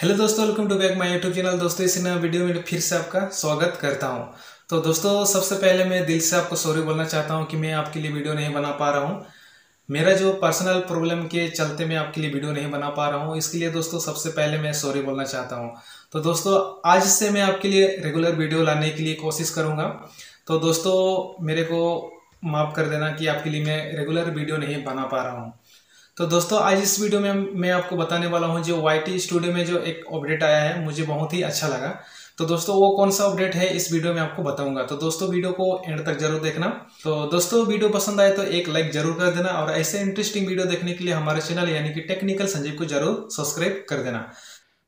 Hello दोस्तों welcome to back my YouTube channel दोस्तों इस नए वीडियो में फिर से आपका स्वागत करता हूं तो दोस्तों सबसे पहले मैं दिल से आपको सॉरी बोलना चाहता हूं कि मैं आपके लिए वीडियो नहीं बना पा रहा हूं मेरा जो पर्सनल प्रॉब्लम के चलते मैं आपके लिए वीडियो नहीं बना पा रहा हूँ इसके लिए दोस्तों सबसे पहले मैं सॉरी बोलना चाहता हूँ तो दोस्तों आज से मैं आपके लिए रेगुलर वीडियो लाने के लिए कोशिश करूँगा तो दोस्तों मेरे को माफ़ कर देना कि आपके लिए मैं रेगुलर वीडियो नहीं बना पा रहा हूँ तो दोस्तों आज इस वीडियो में मैं आपको बताने वाला हूँ जो वाई स्टूडियो में जो एक अपडेट आया है मुझे बहुत ही अच्छा लगा तो दोस्तों वो कौन सा अपडेट है इस वीडियो में आपको बताऊंगा तो दोस्तों वीडियो को एंड तक जरूर देखना तो दोस्तों वीडियो पसंद आए तो एक लाइक जरूर कर देना और ऐसे इंटरेस्टिंग वीडियो देखने के लिए हमारे चैनल यानी कि टेक्निकल संजीव को जरूर सब्सक्राइब कर देना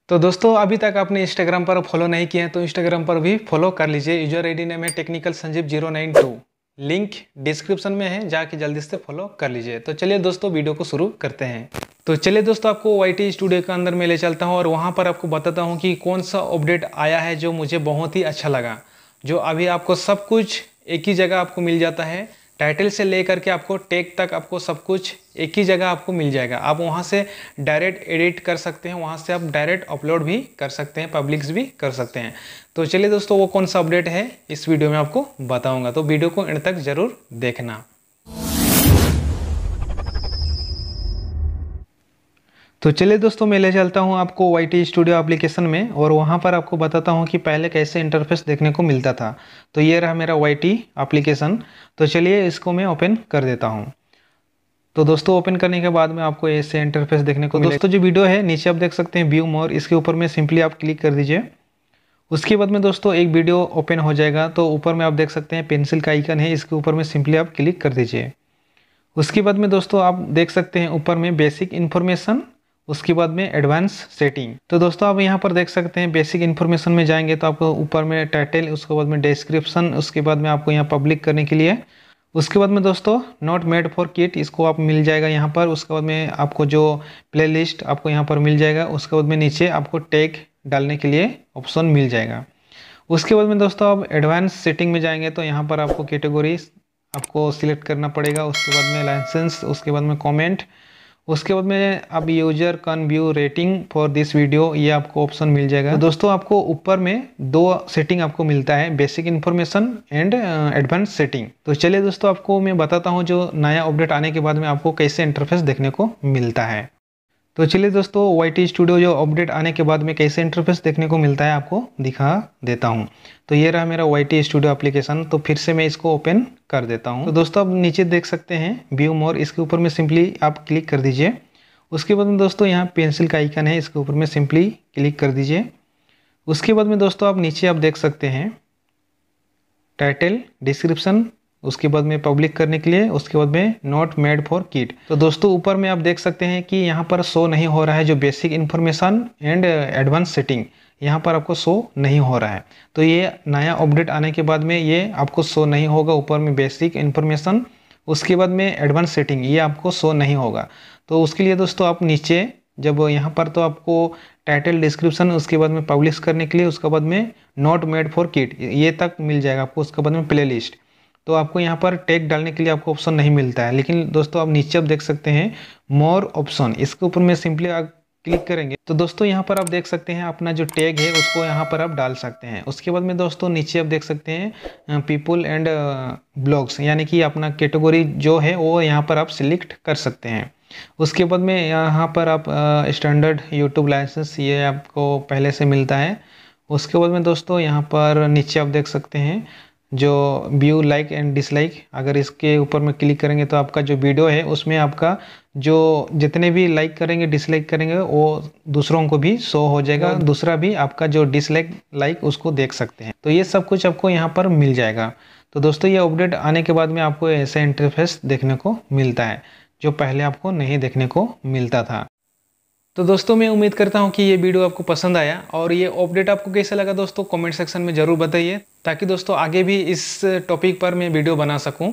तो दोस्तों अभी तक आपने इंस्टाग्राम पर फॉलो नहीं किया है तो इंस्टाग्राम पर भी फॉलो कर लीजिए यूजर आईडी नेम है technical Sanjeev zero nine two link description में है जाके जल्दी से फॉलो कर लीजिए तो चलिए दोस्तों वीडियो को शुरू करते हैं तो चलिए दोस्तों आपको वाई स्टूडियो के अंदर मैं ले चलता हूँ और वहाँ पर आपको बताता हूँ कि कौन सा अपडेट आया है जो मुझे बहुत ही अच्छा लगा जो अभी आपको सब कुछ एक ही जगह आपको मिल जाता है टाइटल से लेकर के आपको टेक तक आपको सब कुछ एक ही जगह आपको मिल जाएगा आप वहाँ से डायरेक्ट एडिट कर सकते हैं वहाँ से आप डायरेक्ट अपलोड भी कर सकते हैं पब्लिक्स भी कर सकते हैं तो चलिए दोस्तों वो कौन सा अपडेट है इस वीडियो में आपको बताऊँगा तो वीडियो को इन तक ज़रूर देखना तो चलिए दोस्तों मैं ले चलता हूँ आपको वाई टी स्टूडियो एप्लीकेशन में और वहाँ पर आपको बताता हूँ कि पहले कैसे इंटरफेस देखने को मिलता था तो ये रहा मेरा वाई टी एप्लीकेशन तो चलिए इसको मैं ओपन कर देता हूँ तो दोस्तों ओपन करने के बाद में आपको ऐसे इंटरफेस देखने को तो दोस्तों जो वीडियो है नीचे आप देख सकते हैं व्यू मोर इसके ऊपर में सिंपली आप क्लिक कर दीजिए उसके बाद में दोस्तों एक वीडियो ओपन हो जाएगा तो ऊपर में आप देख सकते हैं पेंसिल का आइकन है इसके ऊपर में सिंपली आप क्लिक कर दीजिए उसके बाद में दोस्तों आप देख सकते हैं ऊपर में बेसिक इन्फॉर्मेशन उसके बाद में एडवांस सेटिंग तो दोस्तों आप यहाँ पर देख सकते हैं बेसिक इन्फॉर्मेशन में जाएंगे तो आपको ऊपर में टाइटल उसके बाद में डिस्क्रिप्शन उसके बाद में आपको यहाँ पब्लिक करने के लिए उसके बाद में दोस्तों नॉट मेड फॉर किट इसको आप मिल जाएगा यहाँ पर उसके बाद में आपको जो प्ले आपको यहाँ पर मिल जाएगा उसके बाद में नीचे आपको टैग डालने के लिए ऑप्शन मिल जाएगा उसके बाद में दोस्तों आप एडवांस सेटिंग में जाएंगे तो यहाँ पर आपको कैटेगरी आपको सिलेक्ट करना पड़ेगा उसके बाद में लाइसेंस उसके बाद में कमेंट उसके बाद में अब user can view rating for this video ये आपको ऑप्शन मिल जाएगा तो दोस्तों आपको ऊपर में दो सेटिंग आपको मिलता है basic information and advance setting तो चलिए दोस्तों आपको मैं बताता हूँ जो नया अपडेट आने के बाद में आपको कैसे इंटरफेस देखने को मिलता है तो चलिए दोस्तों वाई टी स्टूडियो जो अपडेट आने के बाद में कैसे इंटरफेस देखने को मिलता है आपको दिखा देता हूँ तो ये रहा मेरा वाई टी स्टूडियो अप्लीकेशन तो फिर से मैं इसको ओपन कर देता हूँ तो दोस्तों आप नीचे देख सकते हैं व्यू मोर इसके ऊपर में सिंपली आप क्लिक कर दीजिए उसके बाद में दोस्तों यहाँ पेंसिल का आइकन है इसके ऊपर में सिंपली क्लिक कर दीजिए उसके बाद में दोस्तों आप नीचे आप देख सकते हैं टाइटल डिस्क्रिप्शन उसके बाद में पब्लिक करने के लिए उसके बाद में नॉट मेड फॉर किट तो दोस्तों ऊपर में आप देख सकते हैं कि यहाँ पर शो नहीं हो रहा है जो basic information and advance setting यहाँ पर आपको शो नहीं हो रहा है तो ये नया अपडेट आने के बाद में ये आपको शो नहीं होगा ऊपर में बेसिक इन्फॉर्मेशन उसके बाद में एडवांस सेटिंग ये आपको शो नहीं होगा तो उसके लिए दोस्तों आप नीचे जब यहाँ पर तो आपको टाइटल डिस्क्रिप्शन उसके बाद में पब्लिश करने के लिए उसके बाद में नॉट मेड फॉर किट ये तक मिल जाएगा आपको उसके बाद में प्ले लिस्ट तो आपको यहाँ पर टैग डालने के लिए आपको ऑप्शन नहीं मिलता है लेकिन दोस्तों आप नीचे आप देख सकते हैं मोर ऑप्शन इसके ऊपर में सिंपली आप क्लिक करेंगे तो दोस्तों यहाँ पर आप देख सकते हैं अपना जो टैग है उसको यहाँ पर आप डाल सकते हैं उसके बाद में दोस्तों नीचे आप देख सकते हैं पीपल एंड ब्लॉग्स यानी कि अपना कैटेगरी जो है वो यहाँ पर आप सिलेक्ट कर सकते हैं उसके बाद में यहाँ पर आप स्टैंडर्ड यूट्यूब लाइसेंस ये आपको पहले से मिलता है उसके बाद में दोस्तों यहाँ पर नीचे आप देख सकते हैं जो व्यू लाइक एंड डिसलाइक अगर इसके ऊपर में क्लिक करेंगे तो आपका जो वीडियो है उसमें आपका जो जितने भी लाइक करेंगे डिसलाइक करेंगे वो दूसरों को भी शो हो जाएगा हाँ। दूसरा भी आपका जो डिसलाइक लाइक उसको देख सकते हैं तो ये सब कुछ आपको यहाँ पर मिल जाएगा तो दोस्तों ये अपडेट आने के बाद में आपको ऐसा इंटरफेस देखने को मिलता है जो पहले आपको नहीं देखने को मिलता था तो दोस्तों मैं उम्मीद करता हूँ कि ये वीडियो आपको पसंद आया और ये अपडेट आपको कैसा लगा दोस्तों कमेंट सेक्शन में ज़रूर बताइए ताकि दोस्तों आगे भी इस टॉपिक पर मैं वीडियो बना सकूँ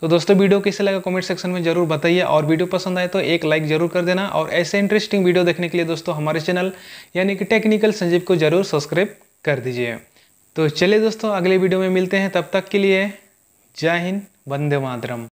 तो दोस्तों वीडियो कैसे लगा कमेंट सेक्शन में जरूर बताइए और वीडियो पसंद आए तो एक लाइक जरूर कर देना और ऐसे इंटरेस्टिंग वीडियो देखने के लिए दोस्तों हमारे चैनल यानी कि टेक्निकल संजीव को जरूर सब्सक्राइब कर दीजिए तो चलिए दोस्तों अगले वीडियो में मिलते हैं तब तक के लिए जय हिंद वंदे मातरम